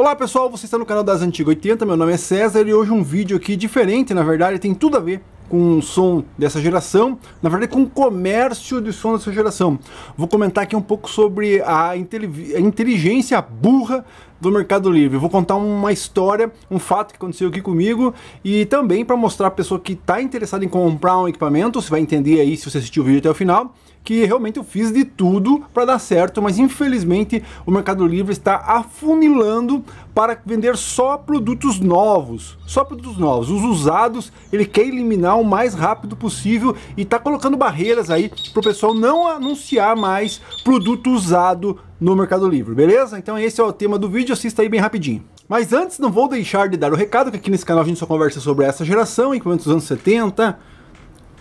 Olá pessoal, você está no canal das Antigas 80, meu nome é César e hoje um vídeo aqui diferente, na verdade tem tudo a ver com o som dessa geração, na verdade com o comércio de som dessa geração. Vou comentar aqui um pouco sobre a, a inteligência burra do Mercado Livre. vou contar uma história, um fato que aconteceu aqui comigo e também para mostrar a pessoa que está interessada em comprar um equipamento, você vai entender aí se você assistiu o vídeo até o final, que realmente eu fiz de tudo para dar certo, mas infelizmente o Mercado Livre está afunilando para vender só produtos novos, só produtos novos. Os usados ele quer eliminar o mais rápido possível e está colocando barreiras aí para o pessoal não anunciar mais produto usado no Mercado Livre, beleza? Então esse é o tema do vídeo, assista aí bem rapidinho. Mas antes, não vou deixar de dar o recado que aqui nesse canal a gente só conversa sobre essa geração, equipamentos dos anos 70,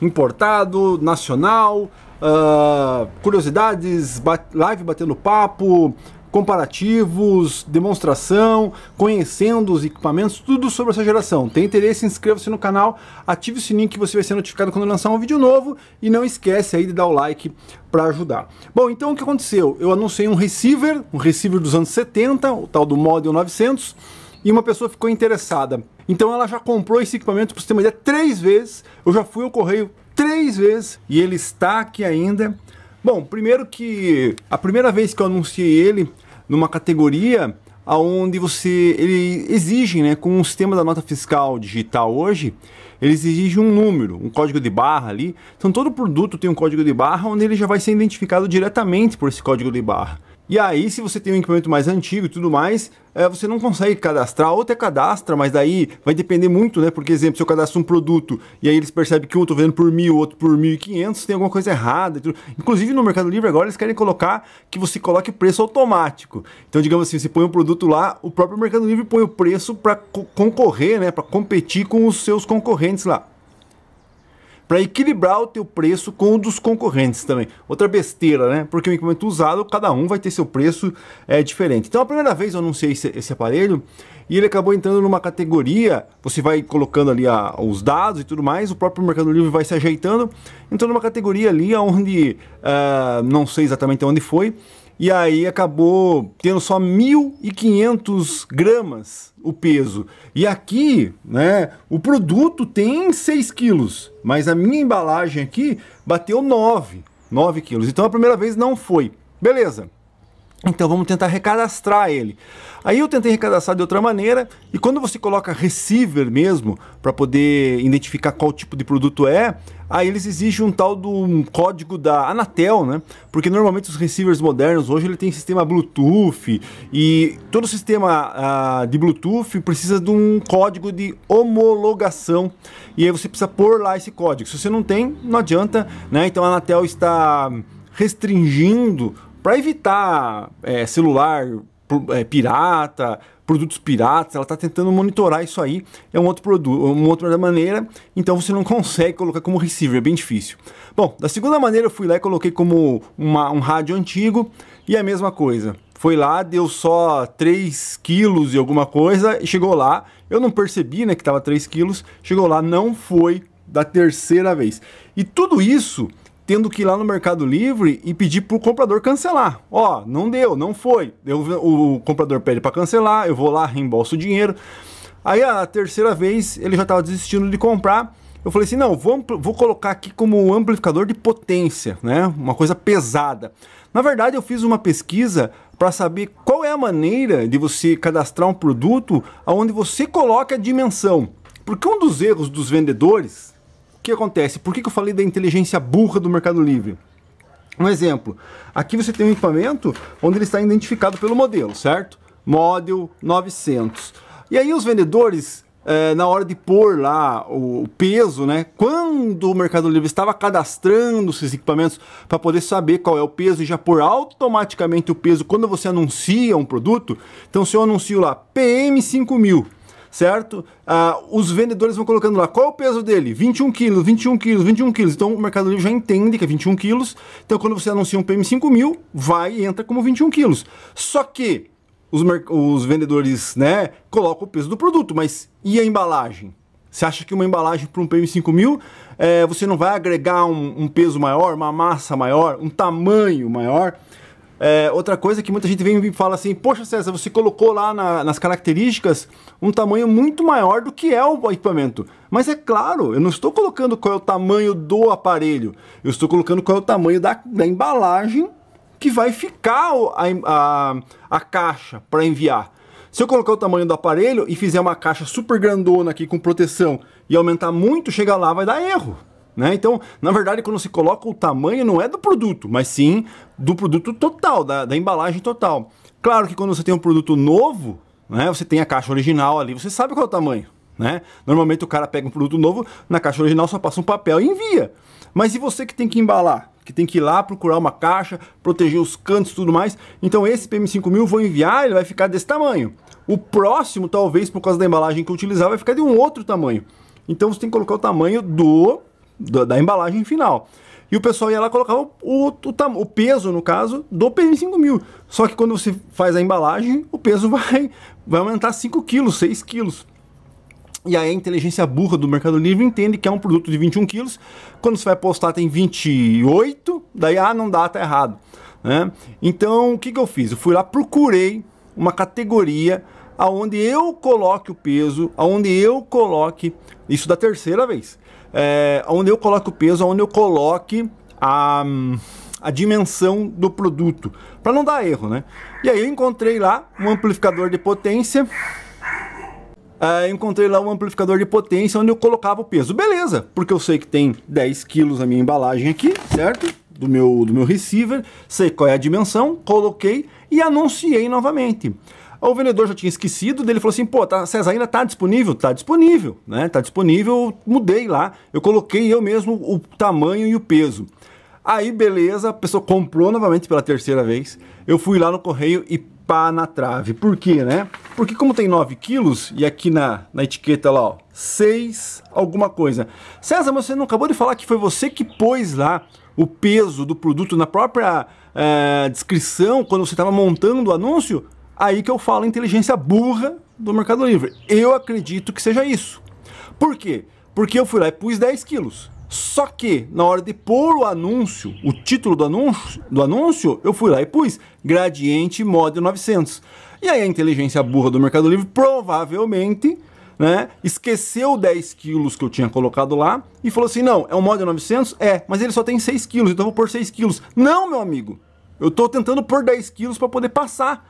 importado, nacional, uh, curiosidades, bat live batendo papo, comparativos, demonstração, conhecendo os equipamentos, tudo sobre essa geração. Tem interesse? Inscreva-se no canal, ative o sininho que você vai ser notificado quando lançar um vídeo novo e não esquece aí de dar o like para ajudar. Bom, então o que aconteceu? Eu anunciei um receiver, um receiver dos anos 70, o tal do Model 900, e uma pessoa ficou interessada. Então ela já comprou esse equipamento para o sistema de três vezes, eu já fui ao correio três vezes e ele está aqui ainda Bom, primeiro que a primeira vez que eu anunciei ele numa categoria aonde você ele exige, né, com o sistema da nota fiscal digital hoje, eles exigem um número, um código de barra ali. Então todo produto tem um código de barra onde ele já vai ser identificado diretamente por esse código de barra. E aí, se você tem um equipamento mais antigo e tudo mais, é, você não consegue cadastrar, ou até cadastra, mas daí vai depender muito, né? Porque, exemplo, se eu cadastro um produto e aí eles percebem que um eu tô vendendo por mil, outro por mil e quinhentos, tem alguma coisa errada. Inclusive no Mercado Livre agora eles querem colocar que você coloque preço automático. Então, digamos assim, você põe um produto lá, o próprio Mercado Livre põe o preço para co concorrer, né? Para competir com os seus concorrentes lá para equilibrar o teu preço com o dos concorrentes também. Outra besteira, né? Porque o equipamento usado, cada um vai ter seu preço é, diferente. Então, a primeira vez eu anunciei esse, esse aparelho e ele acabou entrando numa categoria, você vai colocando ali a, os dados e tudo mais, o próprio Mercado Livre vai se ajeitando, entrou numa categoria ali onde, uh, não sei exatamente onde foi, e aí acabou tendo só 1.500 gramas o peso. E aqui, né, o produto tem 6 quilos, mas a minha embalagem aqui bateu 9, 9 quilos. Então a primeira vez não foi. Beleza. Então vamos tentar recadastrar ele. Aí eu tentei recadastrar de outra maneira, e quando você coloca receiver mesmo, para poder identificar qual tipo de produto é, aí eles exigem um tal do um código da Anatel, né? Porque normalmente os receivers modernos hoje ele tem sistema Bluetooth, e todo sistema uh, de Bluetooth precisa de um código de homologação, e aí você precisa pôr lá esse código. Se você não tem, não adianta, né? Então a Anatel está restringindo para evitar é, celular é, pirata, produtos piratas, ela está tentando monitorar isso aí, é um outro produto, uma outra maneira, então você não consegue colocar como receiver, é bem difícil. Bom, da segunda maneira eu fui lá e coloquei como uma, um rádio antigo e a mesma coisa. Foi lá, deu só 3 quilos e alguma coisa, e chegou lá, eu não percebi né, que estava 3 quilos, chegou lá, não foi da terceira vez. E tudo isso tendo que ir lá no Mercado Livre e pedir para o comprador cancelar. Ó, não deu, não foi. Eu, o comprador pede para cancelar, eu vou lá, reembolso o dinheiro. Aí a terceira vez ele já estava desistindo de comprar. Eu falei assim: não, vou, vou colocar aqui como um amplificador de potência, né? Uma coisa pesada. Na verdade, eu fiz uma pesquisa para saber qual é a maneira de você cadastrar um produto onde você coloca a dimensão. Porque um dos erros dos vendedores, que acontece? Por que, que eu falei da inteligência burra do Mercado Livre? Um exemplo, aqui você tem um equipamento onde ele está identificado pelo modelo, certo? Model 900. E aí os vendedores, é, na hora de pôr lá o peso, né? Quando o Mercado Livre estava cadastrando esses equipamentos para poder saber qual é o peso e já pôr automaticamente o peso quando você anuncia um produto. Então se eu anuncio lá PM5000, certo? Ah, os vendedores vão colocando lá, qual é o peso dele? 21 quilos, 21 quilos, 21 quilos. Então o Mercado Livre já entende que é 21 quilos. Então quando você anuncia um PM 5000, vai e entra como 21 quilos. Só que os, os vendedores, né, colocam o peso do produto, mas e a embalagem? Você acha que uma embalagem para um PM5000 é, eh, você não vai agregar um, um peso maior, uma massa maior, um tamanho maior? É, outra coisa que muita gente vem e fala assim: Poxa, César, você colocou lá na, nas características um tamanho muito maior do que é o equipamento. Mas é claro, eu não estou colocando qual é o tamanho do aparelho, eu estou colocando qual é o tamanho da, da embalagem que vai ficar a, a, a caixa para enviar. Se eu colocar o tamanho do aparelho e fizer uma caixa super grandona aqui com proteção e aumentar muito, chegar lá vai dar erro. Né? Então, na verdade, quando se coloca o tamanho, não é do produto, mas sim do produto total, da, da embalagem total. Claro que quando você tem um produto novo, né, você tem a caixa original ali, você sabe qual é o tamanho. Né? Normalmente o cara pega um produto novo, na caixa original só passa um papel e envia. Mas e você que tem que embalar? Que tem que ir lá procurar uma caixa, proteger os cantos e tudo mais. Então esse PM5000 vou enviar, ele vai ficar desse tamanho. O próximo, talvez por causa da embalagem que eu utilizar, vai ficar de um outro tamanho. Então você tem que colocar o tamanho do da, da embalagem final. E o pessoal ia lá colocar o, o, o, peso, no caso, do PM5000. Só que quando você faz a embalagem, o peso vai, vai aumentar 5 quilos, 6 quilos. E aí a inteligência burra do Mercado Livre entende que é um produto de 21 quilos. Quando você vai postar tem 28, daí, ah, não dá, tá errado. Né? Então, o que, que eu fiz? Eu fui lá, procurei uma categoria aonde eu coloque o peso, aonde eu coloque... Isso da terceira vez é, onde eu coloco o peso, onde eu coloque a, a dimensão do produto, para não dar erro, né? E aí eu encontrei lá um amplificador de potência, é, encontrei lá um amplificador de potência onde eu colocava o peso. Beleza, porque eu sei que tem 10 quilos a minha embalagem aqui, certo? do meu, do meu receiver, sei qual é a dimensão, coloquei e anunciei novamente. O vendedor já tinha esquecido, dele falou assim: pô, tá, ainda tá disponível? Tá disponível, né? Tá disponível, mudei lá. Eu coloquei eu mesmo o tamanho e o peso. Aí, beleza, a pessoa comprou novamente pela terceira vez. Eu fui lá no correio e pá na trave. Por quê, né? Porque como tem 9 quilos, e aqui na, na etiqueta lá, ó, 6 alguma coisa. César, mas você não acabou de falar que foi você que pôs lá o peso do produto na própria é, descrição, quando você estava montando o anúncio? Aí que eu falo inteligência burra do Mercado Livre. Eu acredito que seja isso. Por quê? Porque eu fui lá e pus 10 quilos. Só que na hora de pôr o anúncio, o título do anúncio, do anúncio, eu fui lá e pus gradiente mod 900. E aí a inteligência burra do Mercado Livre provavelmente, né, esqueceu 10 quilos que eu tinha colocado lá e falou assim: "Não, é um mod 900? É, mas ele só tem 6 quilos, então eu vou pôr 6 quilos". Não, meu amigo. Eu estou tentando pôr 10 quilos para poder passar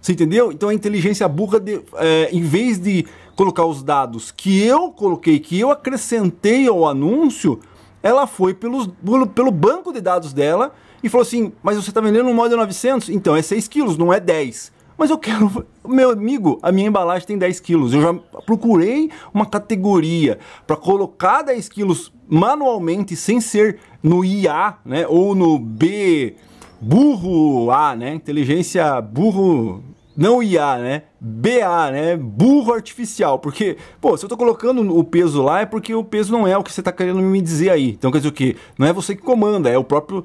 você entendeu? Então a inteligência burra, de, é, em vez de colocar os dados que eu coloquei, que eu acrescentei ao anúncio, ela foi pelos, pelo, banco de dados dela e falou assim: Mas você está vendendo um model 900? Então é 6 quilos, não é 10. Mas eu quero. Meu amigo, a minha embalagem tem 10 quilos. Eu já procurei uma categoria para colocar 10 quilos manualmente, sem ser no IA, né? Ou no B burro A, né? Inteligência burro não IA, né? BA, né? Burro artificial. Porque, pô, se eu tô colocando o peso lá é porque o peso não é o que você tá querendo me dizer aí. Então quer dizer o quê? Não é você que comanda, é o próprio. O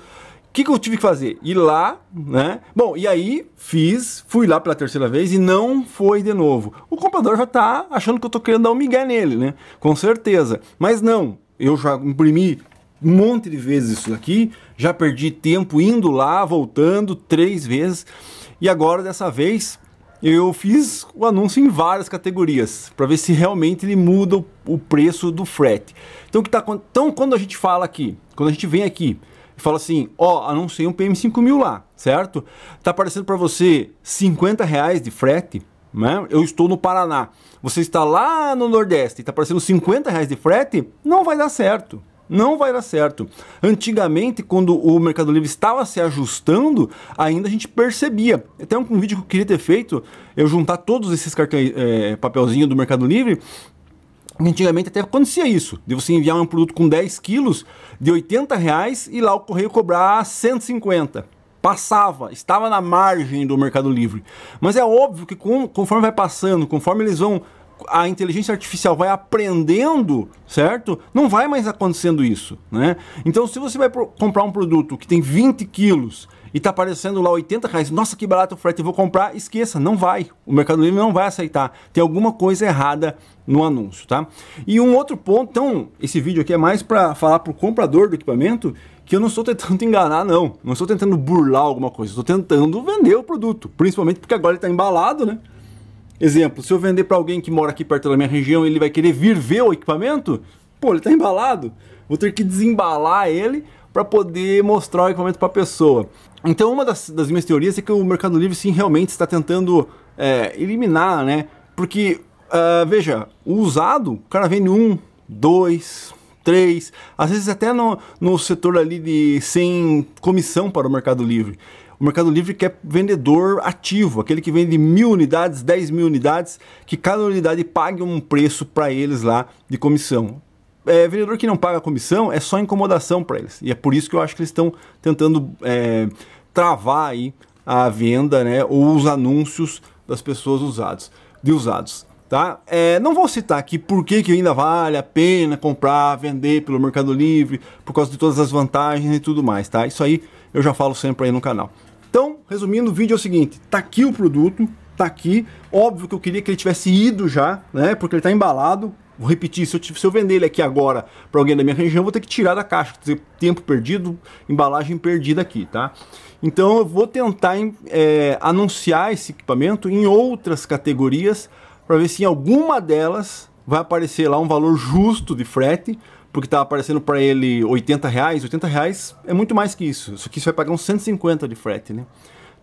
que, que eu tive que fazer? Ir lá, né? Bom, e aí fiz, fui lá pela terceira vez e não foi de novo. O comprador já tá achando que eu tô querendo dar um migué nele, né? Com certeza. Mas não, eu já imprimi um monte de vezes isso aqui, já perdi tempo indo lá, voltando três vezes. E agora, dessa vez, eu fiz o anúncio em várias categorias para ver se realmente ele muda o preço do frete. Então, que tá, então quando a gente fala aqui, quando a gente vem aqui e fala assim, ó, anunciei um PM5000 lá, certo? Tá aparecendo para você 50 reais de frete, né? Eu estou no Paraná, você está lá no Nordeste e está aparecendo 50 reais de frete, não vai dar certo não vai dar certo. Antigamente, quando o Mercado Livre estava se ajustando, ainda a gente percebia. Até um, vídeo que eu queria ter feito, eu juntar todos esses cartões, é, papelzinho do Mercado Livre, Antigamente até acontecia isso, de você enviar um produto com 10 quilos de 80 reais e lá o correio cobrar 150. Passava, estava na margem do Mercado Livre. Mas é óbvio que com, conforme vai passando, conforme eles vão a inteligência artificial vai aprendendo, certo? Não vai mais acontecendo isso, né? Então, se você vai comprar um produto que tem 20 quilos e tá aparecendo lá 80 reais, nossa que barato o frete, eu vou comprar, esqueça, não vai. O Mercado Livre não vai aceitar. Tem alguma coisa errada no anúncio, tá? E um outro ponto, então, esse vídeo aqui é mais para falar pro comprador do equipamento que eu não estou tentando enganar, não. Não estou tentando burlar alguma coisa, estou tentando vender o produto. Principalmente porque agora ele está embalado, né? Exemplo, se eu vender para alguém que mora aqui perto da minha região, ele vai querer vir ver o equipamento? Pô, ele está embalado. Vou ter que desembalar ele para poder mostrar o equipamento para a pessoa. Então, uma das, das, minhas teorias é que o Mercado Livre sim realmente está tentando é, eliminar, né? Porque, uh, veja, o usado, o cara vende um, dois, três, às vezes até no, no setor ali de sem comissão para o Mercado Livre. O Mercado Livre quer vendedor ativo, aquele que vende mil unidades, dez mil unidades, que cada unidade pague um preço para eles lá de comissão. É, vendedor que não paga comissão é só incomodação para eles. E é por isso que eu acho que eles estão tentando é, travar aí a venda né, ou os anúncios das pessoas usados, de usados. Tá? É, não vou citar aqui por que, que ainda vale a pena comprar, vender pelo Mercado Livre, por causa de todas as vantagens e tudo mais. Tá? Isso aí eu já falo sempre aí no canal. Então, resumindo, o vídeo é o seguinte: tá aqui o produto, tá aqui. Óbvio que eu queria que ele tivesse ido já, né? Porque ele tá embalado. Vou repetir, se eu, se eu vender ele aqui agora para alguém da minha região, vou ter que tirar da caixa, dizer, tempo perdido, embalagem perdida aqui, tá? Então eu vou tentar é, anunciar esse equipamento em outras categorias para ver se em alguma delas vai aparecer lá um valor justo de frete porque estava tá aparecendo para ele 80 reais, 80 reais é muito mais que isso. Isso que você vai pagar uns 150 de frete, né?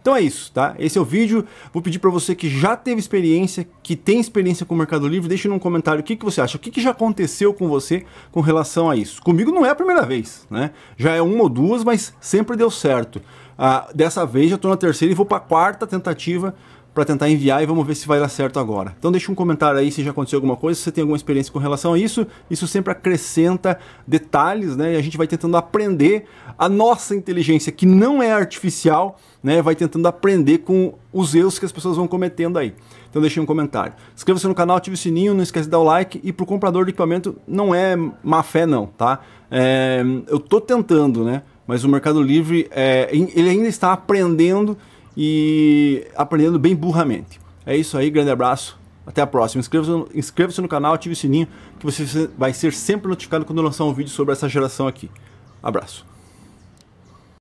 Então é isso, tá? Esse é o vídeo. Vou pedir para você que já teve experiência, que tem experiência com o Mercado Livre, deixe num comentário o que, que você acha, o que, que já aconteceu com você com relação a isso. Comigo não é a primeira vez, né? Já é uma ou duas, mas sempre deu certo. Ah, dessa vez já estou na terceira e vou para a quarta tentativa para tentar enviar e vamos ver se vai dar certo agora. Então deixa um comentário aí se já aconteceu alguma coisa, se você tem alguma experiência com relação a isso. Isso sempre acrescenta detalhes, né? E a gente vai tentando aprender a nossa inteligência que não é artificial, né? Vai tentando aprender com os erros que as pessoas vão cometendo aí. Então deixe um comentário. Inscreva-se no canal, ative o sininho, não esquece de dar o like. E para o comprador de equipamento não é má fé não, tá? É, eu tô tentando, né? Mas o Mercado Livre, é, ele ainda está aprendendo e aprendendo bem burramente. É isso aí, grande abraço. Até a próxima. Inscreva-se no, inscreva no canal, ative o sininho, que você vai ser sempre notificado quando lançar um vídeo sobre essa geração aqui. Abraço.